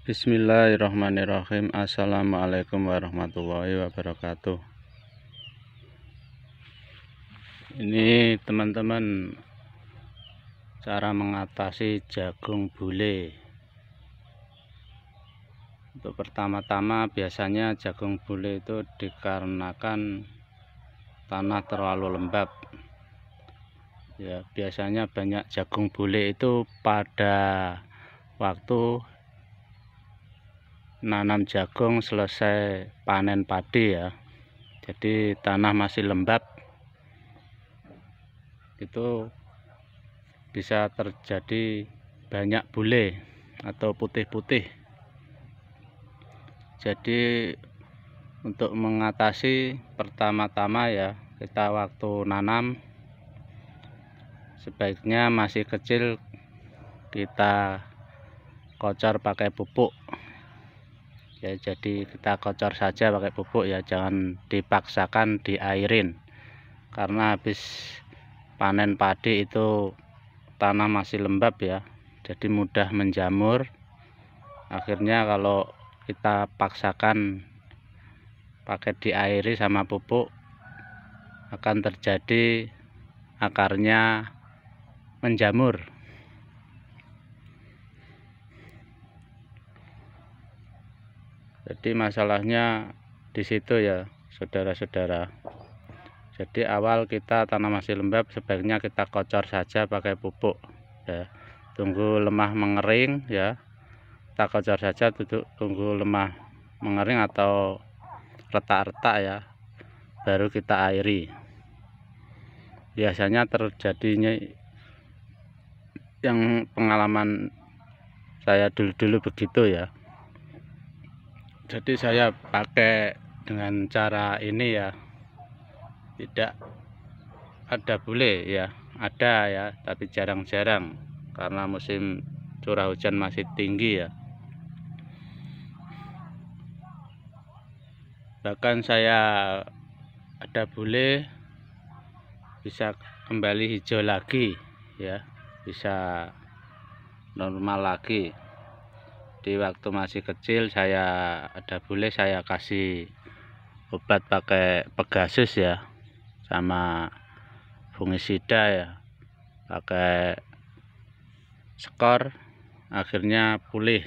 Bismillahirrahmanirrahim Assalamualaikum warahmatullahi wabarakatuh Ini teman-teman Cara mengatasi jagung bule Untuk pertama-tama biasanya jagung bule itu dikarenakan Tanah terlalu lembab Ya biasanya banyak jagung bule itu pada waktu nanam jagung selesai panen padi ya jadi tanah masih lembab itu bisa terjadi banyak bule atau putih-putih jadi untuk mengatasi pertama-tama ya kita waktu nanam sebaiknya masih kecil kita kocor pakai pupuk ya jadi kita kocor saja pakai pupuk ya jangan dipaksakan diairin karena habis panen padi itu tanah masih lembab ya jadi mudah menjamur akhirnya kalau kita paksakan pakai diairi sama pupuk akan terjadi akarnya menjamur jadi masalahnya di situ ya saudara-saudara jadi awal kita tanam masih lembab sebaiknya kita kocor saja pakai pupuk ya tunggu lemah mengering ya kita kocor saja duduk tunggu lemah mengering atau retak-retak ya baru kita airi biasanya terjadinya yang pengalaman saya dulu-dulu begitu ya jadi saya pakai dengan cara ini ya tidak ada bule ya ada ya tapi jarang-jarang karena musim curah hujan masih tinggi ya bahkan saya ada bule bisa kembali hijau lagi ya bisa normal lagi di waktu masih kecil saya ada bule saya kasih obat pakai pegasus ya sama fungisida ya pakai skor akhirnya pulih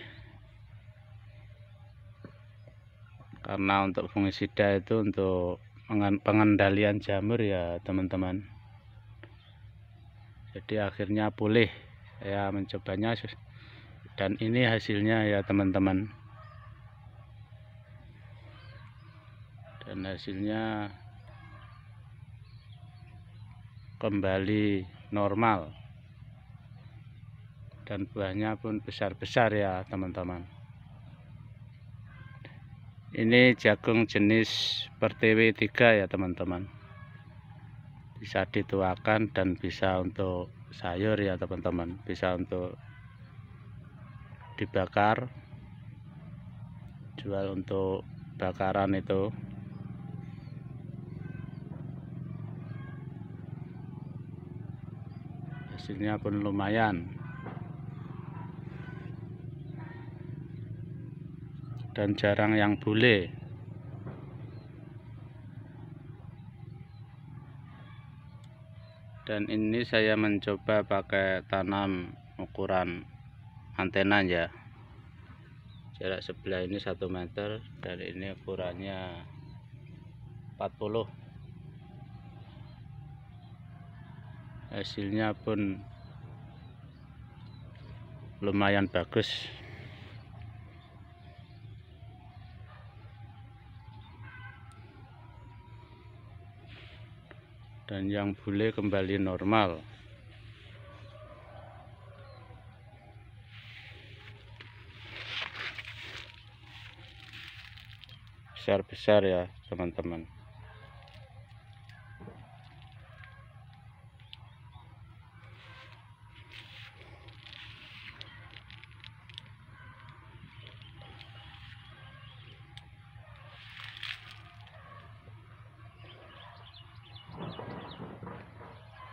karena untuk fungisida itu untuk pengendalian jamur ya teman-teman jadi akhirnya pulih saya mencobanya dan ini hasilnya ya teman-teman dan hasilnya kembali normal dan buahnya pun besar-besar ya teman-teman ini jagung jenis pertiwi tiga ya teman-teman bisa dituakan dan bisa untuk sayur ya teman-teman bisa untuk dibakar jual untuk bakaran itu hasilnya pun lumayan dan jarang yang boleh dan ini saya mencoba pakai tanam ukuran Antena ya jarak sebelah ini 1 meter dan ini ukurannya 40 hasilnya pun lumayan bagus dan yang bule kembali normal besar-besar ya teman-teman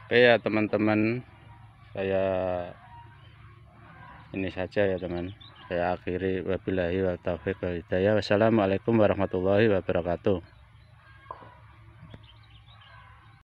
Oke ya teman-teman saya ini saja ya teman saya akhiri wabillahi wa taufiq wa hidayah wassalamualaikum warahmatullahi wabarakatuh